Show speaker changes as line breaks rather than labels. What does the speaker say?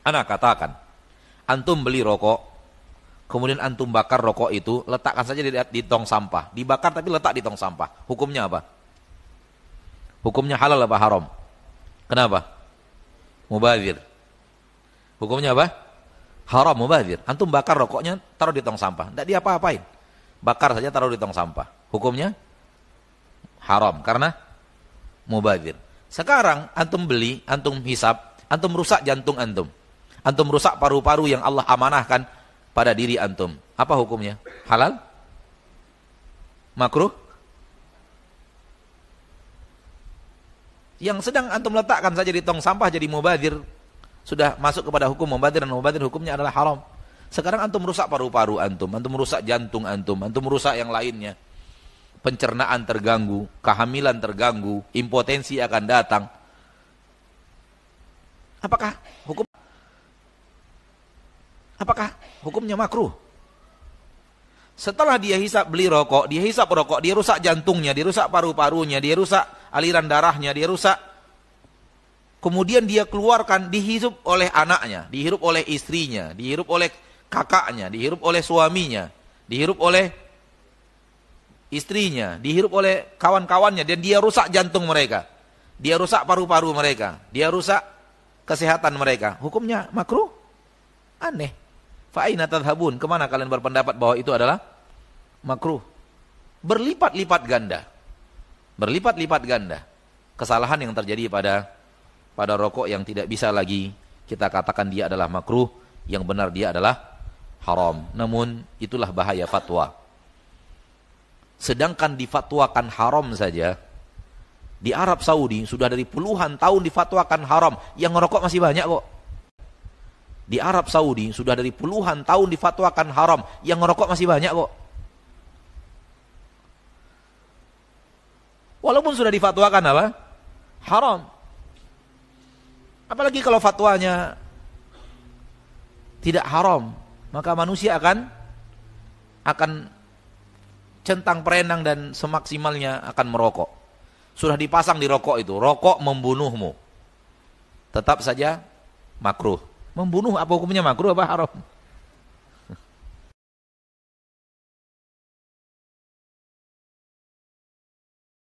Anak katakan, antum beli rokok, kemudian antum bakar rokok itu, letakkan saja di, di tong sampah. Dibakar tapi letak di tong sampah. Hukumnya apa? Hukumnya halal apa haram? Kenapa? Mubazir. Hukumnya apa? Haram mubazir. Antum bakar rokoknya, taruh di tong sampah. Tidak apa apain Bakar saja taruh di tong sampah. Hukumnya haram karena mubazir. Sekarang antum beli, antum hisap, antum rusak jantung antum. Antum rusak paru-paru yang Allah amanahkan pada diri antum. Apa hukumnya? Halal? Makruh? Yang sedang antum letakkan saja di tong sampah jadi mubadir. Sudah masuk kepada hukum mubadir dan mubadir hukumnya adalah haram. Sekarang antum rusak paru-paru antum, antum rusak jantung antum, antum rusak yang lainnya pencernaan terganggu, kehamilan terganggu, impotensi akan datang. Apakah hukum hukumnya makruh. Setelah dia hisap beli rokok, dia hisap rokok, dia rusak jantungnya, dia rusak paru-parunya, dia rusak aliran darahnya, dia rusak. Kemudian dia keluarkan, dihirup oleh anaknya, dihirup oleh istrinya, dihirup oleh kakaknya, dihirup oleh suaminya, dihirup oleh istrinya, dihirup oleh kawan-kawannya, dan dia rusak jantung mereka. Dia rusak paru-paru mereka, dia rusak kesehatan mereka. Hukumnya makruh, aneh. Fa'ina tadhabun, kemana kalian berpendapat bahwa itu adalah makruh? Berlipat-lipat ganda. Berlipat-lipat ganda. Kesalahan yang terjadi pada pada rokok yang tidak bisa lagi kita katakan dia adalah makruh, yang benar dia adalah haram. Namun itulah bahaya fatwa. Sedangkan difatwakan haram saja, di Arab Saudi sudah dari puluhan tahun difatwakan haram, yang ngerokok masih banyak kok. Di Arab Saudi sudah dari puluhan tahun difatwakan haram. Yang ngerokok masih banyak kok. Walaupun sudah difatwakan apa? Haram. Apalagi kalau fatwanya tidak haram, maka manusia akan akan centang perenang dan semaksimalnya akan merokok. Sudah dipasang di rokok itu, rokok membunuhmu. Tetap saja makruh membunuh apa hukumnya makruh apa haram?